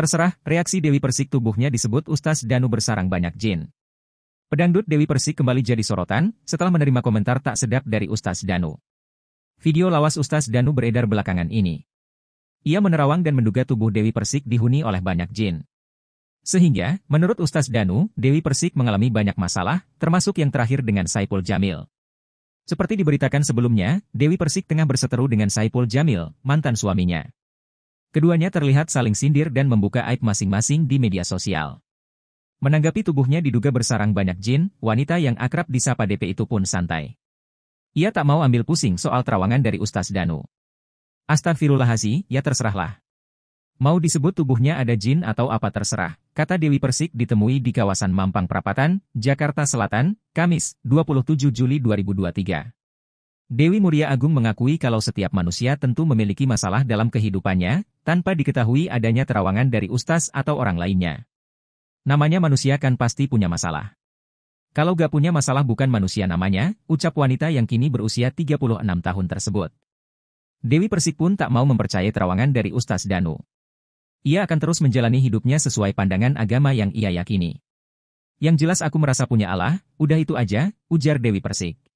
Terserah, reaksi Dewi Persik tubuhnya disebut Ustaz Danu bersarang banyak jin. Pedangdut Dewi Persik kembali jadi sorotan setelah menerima komentar tak sedap dari Ustaz Danu. Video lawas Ustaz Danu beredar belakangan ini. Ia menerawang dan menduga tubuh Dewi Persik dihuni oleh banyak jin. Sehingga, menurut Ustaz Danu, Dewi Persik mengalami banyak masalah, termasuk yang terakhir dengan Saipul Jamil. Seperti diberitakan sebelumnya, Dewi Persik tengah berseteru dengan Saipul Jamil, mantan suaminya. Keduanya terlihat saling sindir dan membuka aib masing-masing di media sosial. Menanggapi tubuhnya diduga bersarang banyak jin, wanita yang akrab disapa DP itu pun santai. Ia tak mau ambil pusing soal terawangan dari Ustaz Danu. Astagfirullahaladzim, ya terserahlah. Mau disebut tubuhnya ada jin atau apa terserah, kata Dewi Persik ditemui di kawasan Mampang Prapatan, Jakarta Selatan, Kamis, 27 Juli 2023. Dewi Muria Agung mengakui kalau setiap manusia tentu memiliki masalah dalam kehidupannya, tanpa diketahui adanya terawangan dari ustaz atau orang lainnya. Namanya manusia kan pasti punya masalah. Kalau gak punya masalah bukan manusia namanya, ucap wanita yang kini berusia 36 tahun tersebut. Dewi Persik pun tak mau mempercayai terawangan dari Ustaz Danu. Ia akan terus menjalani hidupnya sesuai pandangan agama yang ia yakini. Yang jelas aku merasa punya Allah, udah itu aja, ujar Dewi Persik.